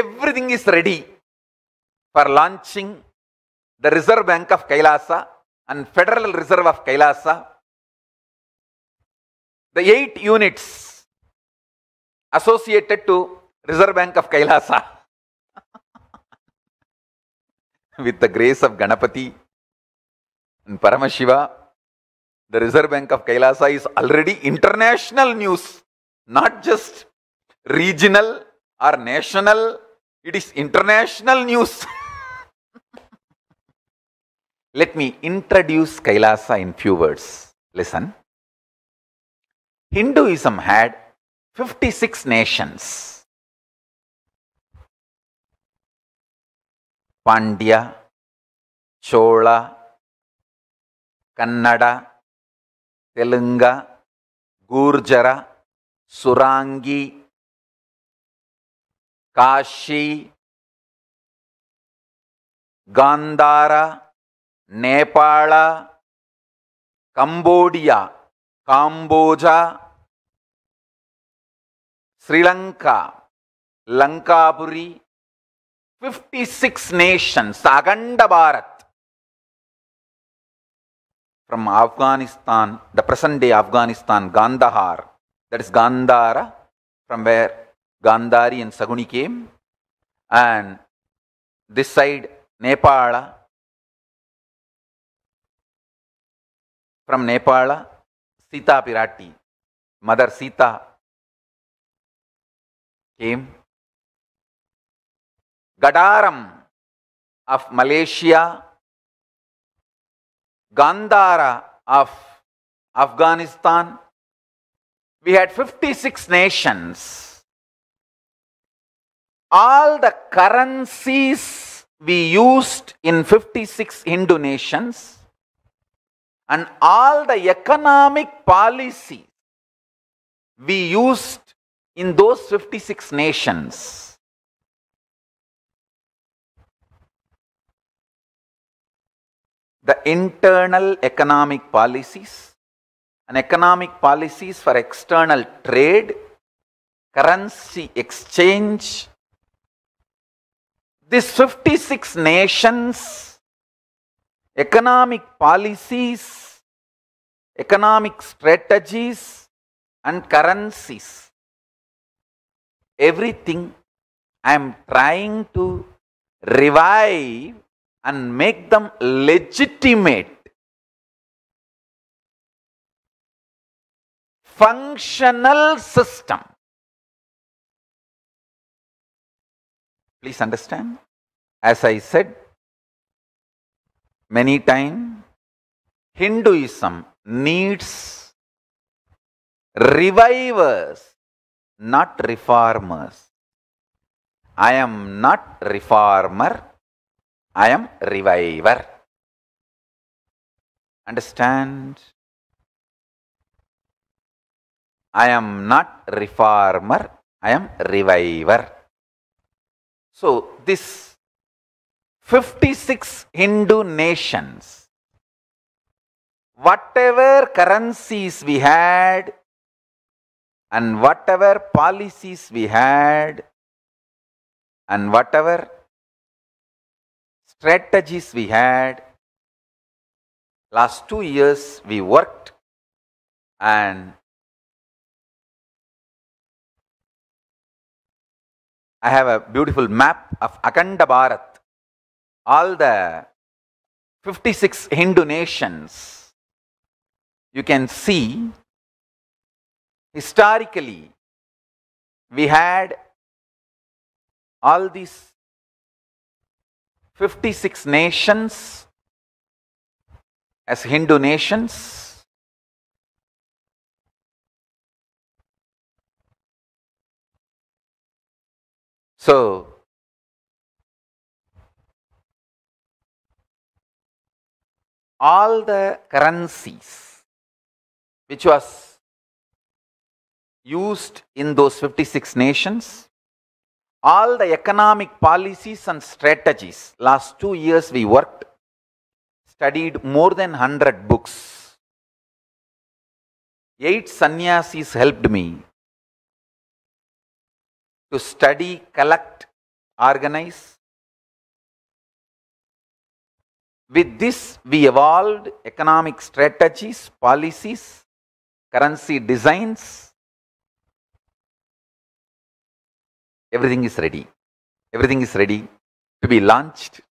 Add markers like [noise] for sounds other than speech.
everything is ready for launching the Reserve Bank of Kailasa and Federal Reserve of Kailasa. The eight units associated to Reserve Bank of Kailasa. [laughs] With the grace of Ganapati and Paramashiva, the Reserve Bank of Kailasa is already international news, not just regional are national, it is international news. [laughs] Let me introduce Kailasa in few words. Listen. Hinduism had 56 nations. Pandya, Chola, Kannada, Telunga, Gurjara, Surangi, Kashi Gandhara Nepal Cambodia Kamboja Sri Lanka Lankapuri 56 nations aganda bharat from afghanistan the present day afghanistan gandhar that is gandhara from where Gandhari and Saguni came, and this side, Nepal, from Nepal, Sita Pirati, Mother Sita came. Gadaram of Malaysia, Gandhara of Afghanistan. We had 56 nations all the currencies we used in 56 Hindu nations and all the economic policies we used in those 56 nations. The internal economic policies and economic policies for external trade, currency exchange, these 56 nations, economic policies, economic strategies and currencies, everything I am trying to revive and make them legitimate. Functional system. Please understand, as I said many times, Hinduism needs revivers, not reformers. I am not reformer, I am reviver. Understand? I am not reformer, I am reviver. So, this 56 Hindu nations, whatever currencies we had and whatever policies we had and whatever strategies we had, last two years we worked and I have a beautiful map of Akhanda Bharat. All the 56 Hindu nations, you can see historically we had all these 56 nations as Hindu nations So, all the currencies which was used in those 56 nations, all the economic policies and strategies, last two years we worked, studied more than 100 books. Eight sannyasis helped me to study, collect, organize. With this, we evolved economic strategies, policies, currency designs. Everything is ready. Everything is ready to be launched